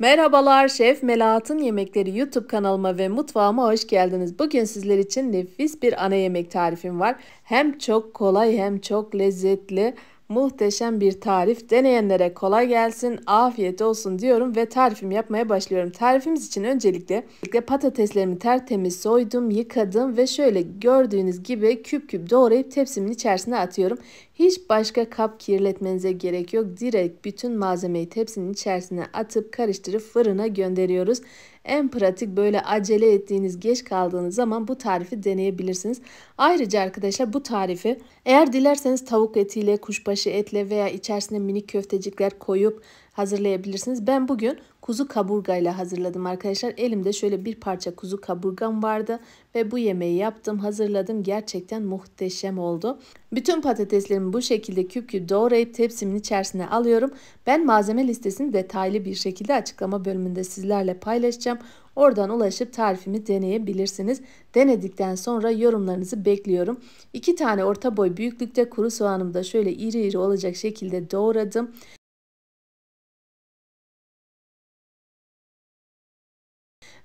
Merhabalar Şef Melahat'ın Yemekleri YouTube kanalıma ve mutfağıma hoş geldiniz. Bugün sizler için nefis bir ana yemek tarifim var. Hem çok kolay hem çok lezzetli muhteşem bir tarif. Deneyenlere kolay gelsin, afiyet olsun diyorum ve tarifimi yapmaya başlıyorum. Tarifimiz için öncelikle, öncelikle patateslerimi tertemiz soydum, yıkadım ve şöyle gördüğünüz gibi küp küp doğrayıp tepsimin içerisine atıyorum. Hiç başka kap kirletmenize gerek yok. Direkt bütün malzemeyi tepsinin içerisine atıp karıştırıp fırına gönderiyoruz. En pratik böyle acele ettiğiniz, geç kaldığınız zaman bu tarifi deneyebilirsiniz. Ayrıca arkadaşlar bu tarifi eğer dilerseniz tavuk etiyle, kuşbaşı etle veya içerisine minik köftecikler koyup hazırlayabilirsiniz. Ben bugün kuzu kaburgayla hazırladım arkadaşlar. Elimde şöyle bir parça kuzu kaburgam vardı ve bu yemeği yaptım, hazırladım. Gerçekten muhteşem oldu. Bütün patateslerimi bu şekilde küp küp doğrayıp tepsimin içerisine alıyorum. Ben malzeme listesini detaylı bir şekilde açıklama bölümünde sizlerle paylaşacağım. Oradan ulaşıp tarifimi deneyebilirsiniz. Denedikten sonra yorumlarınızı bekliyorum. 2 tane orta boy büyüklükte kuru soğanımı da şöyle iri iri olacak şekilde doğradım.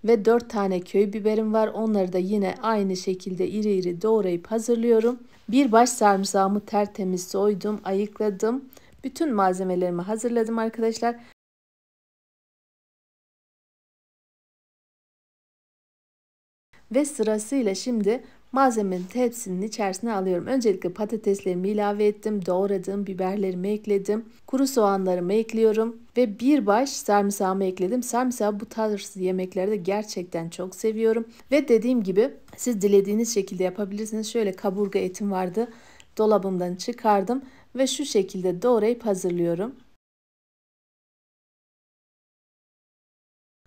ve 4 tane köy biberim var. Onları da yine aynı şekilde iri iri doğrayıp hazırlıyorum. Bir baş sarımsağımı tertemiz soydum, ayıkladım. Bütün malzemelerimi hazırladım arkadaşlar. Ve sırasıyla şimdi Malzemenin tepsinin içerisine alıyorum. Öncelikle patateslerimi ilave ettim. Doğradım. Biberlerimi ekledim. Kuru soğanlarımı ekliyorum. Ve bir baş sarımsağımı ekledim. Sarımsağı bu tarz yemeklerde gerçekten çok seviyorum. Ve dediğim gibi siz dilediğiniz şekilde yapabilirsiniz. Şöyle kaburga etim vardı. Dolabımdan çıkardım ve şu şekilde doğrayıp hazırlıyorum.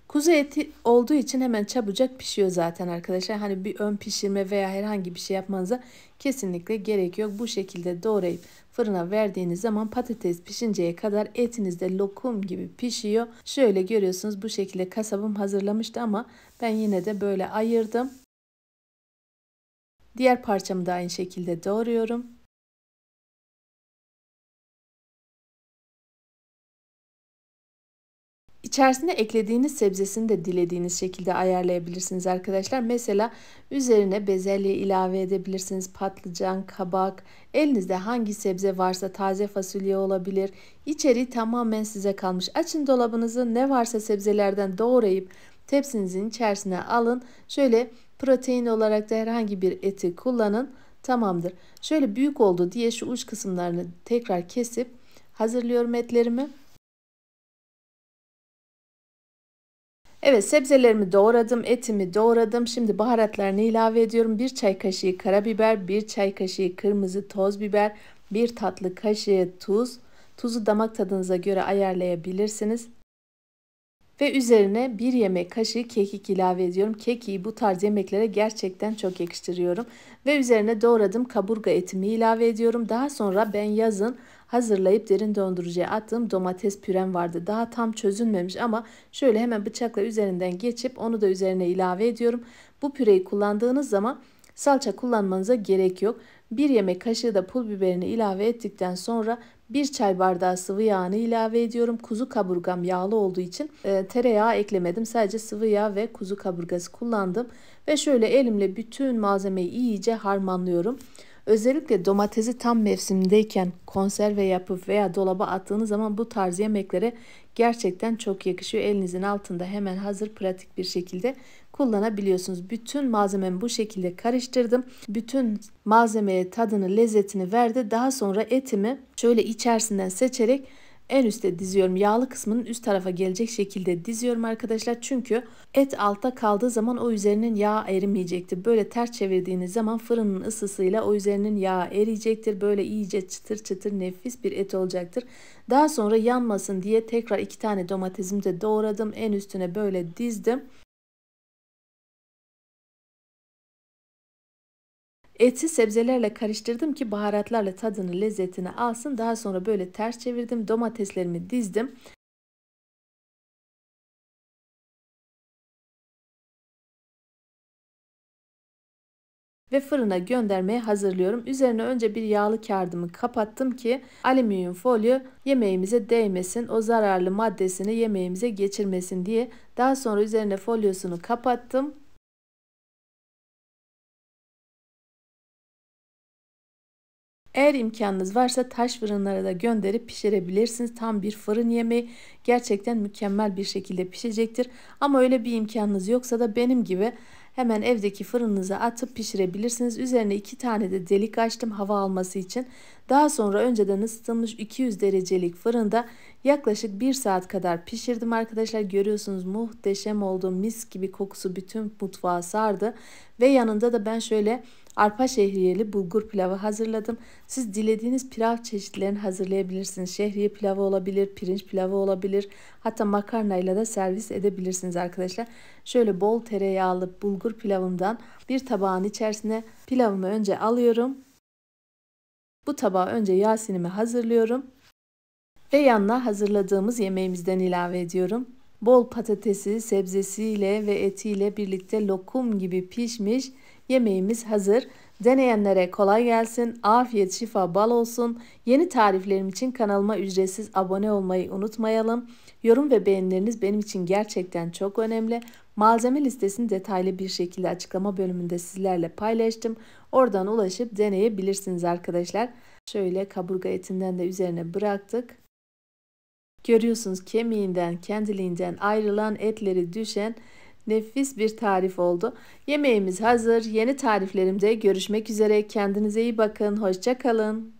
Kuzu eti olduğu için hemen çabucak pişiyor zaten arkadaşlar. Hani bir ön pişirme veya herhangi bir şey yapmanıza kesinlikle gerek yok. Bu şekilde doğrayıp fırına verdiğiniz zaman patates pişinceye kadar etinizde lokum gibi pişiyor. Şöyle görüyorsunuz bu şekilde kasabım hazırlamıştı ama ben yine de böyle ayırdım. Diğer parçamı da aynı şekilde doğruyorum. İçerisine eklediğiniz sebzesini de dilediğiniz şekilde ayarlayabilirsiniz arkadaşlar. Mesela üzerine bezelye ilave edebilirsiniz. Patlıcan, kabak, elinizde hangi sebze varsa taze fasulye olabilir. İçeriği tamamen size kalmış. Açın dolabınızı ne varsa sebzelerden doğrayıp tepsinizin içerisine alın. Şöyle protein olarak da herhangi bir eti kullanın. Tamamdır. Şöyle büyük oldu diye şu uç kısımlarını tekrar kesip hazırlıyorum etlerimi. Evet sebzelerimi doğradım, etimi doğradım. Şimdi baharatlarını ilave ediyorum. Bir çay kaşığı karabiber, bir çay kaşığı kırmızı toz biber, bir tatlı kaşığı tuz. Tuzu damak tadınıza göre ayarlayabilirsiniz. Ve üzerine bir yemek kaşığı kekik ilave ediyorum. Kekiği bu tarz yemeklere gerçekten çok yakıştırıyorum. Ve üzerine doğradığım kaburga etimi ilave ediyorum. Daha sonra ben yazın hazırlayıp derin dondurucuya attığım domates pürem vardı. Daha tam çözünmemiş ama şöyle hemen bıçakla üzerinden geçip onu da üzerine ilave ediyorum. Bu püreyi kullandığınız zaman salça kullanmanıza gerek yok. Bir yemek kaşığı da pul biberini ilave ettikten sonra 1 çay bardağı sıvı yağını ilave ediyorum. Kuzu kaburgam yağlı olduğu için e, tereyağı eklemedim. Sadece sıvı yağ ve kuzu kaburgası kullandım. Ve şöyle elimle bütün malzemeyi iyice harmanlıyorum. Özellikle domatesi tam mevsimdeyken konserve yapıp veya dolaba attığınız zaman bu tarz yemeklere gerçekten çok yakışıyor. Elinizin altında hemen hazır pratik bir şekilde kullanabiliyorsunuz. Bütün malzememi bu şekilde karıştırdım. Bütün malzemeye tadını, lezzetini verdi. Daha sonra etimi şöyle içerisinden seçerek en üste diziyorum. Yağlı kısmının üst tarafa gelecek şekilde diziyorum arkadaşlar. Çünkü et altta kaldığı zaman o üzerinin yağı erimeyecektir. Böyle ters çevirdiğiniz zaman fırının ısısıyla o üzerinin yağı eriyecektir. Böyle iyice çıtır çıtır nefis bir et olacaktır. Daha sonra yanmasın diye tekrar iki tane domatesimi de doğradım. En üstüne böyle dizdim. Etsiz sebzelerle karıştırdım ki baharatlarla tadını lezzetini alsın. Daha sonra böyle ters çevirdim. Domateslerimi dizdim. ve fırına göndermeye hazırlıyorum. Üzerine önce bir yağlı kağıdımı kapattım ki alüminyum folyo yemeğimize değmesin, o zararlı maddesini yemeğimize geçirmesin diye. Daha sonra üzerine folyosunu kapattım. Eğer imkanınız varsa taş fırınlara da gönderip pişirebilirsiniz. Tam bir fırın yemeği gerçekten mükemmel bir şekilde pişecektir. Ama öyle bir imkanınız yoksa da benim gibi hemen evdeki fırınınıza atıp pişirebilirsiniz. Üzerine iki tane de delik açtım hava alması için. Daha sonra önceden ısıtılmış 200 derecelik fırında yaklaşık 1 saat kadar pişirdim arkadaşlar. Görüyorsunuz muhteşem oldu. Mis gibi kokusu bütün mutfağı sardı. Ve yanında da ben şöyle Arpa şehriyeli bulgur pilavı hazırladım. Siz dilediğiniz pilav çeşitlerini hazırlayabilirsiniz. Şehriye pilavı olabilir, pirinç pilavı olabilir. Hatta makarnayla da servis edebilirsiniz arkadaşlar. Şöyle bol tereyağlı bulgur pilavımdan bir tabağın içerisine pilavımı önce alıyorum. Bu tabağa önce yasinimi hazırlıyorum. Ve yanına hazırladığımız yemeğimizden ilave ediyorum. Bol patatesi, sebzesiyle ve etiyle birlikte lokum gibi pişmiş Yemeğimiz hazır. Deneyenlere kolay gelsin, afiyet şifa bal olsun. Yeni tariflerim için kanalıma ücretsiz abone olmayı unutmayalım. Yorum ve beğenileriniz benim için gerçekten çok önemli. Malzeme listesini detaylı bir şekilde açıklama bölümünde sizlerle paylaştım. Oradan ulaşıp deneyebilirsiniz arkadaşlar. Şöyle kaburga etinden de üzerine bıraktık. Görüyorsunuz kemiğinden, kendiliğinden ayrılan etleri düşen Nefis bir tarif oldu. Yemeğimiz hazır. Yeni tariflerimde görüşmek üzere. Kendinize iyi bakın. Hoşça kalın.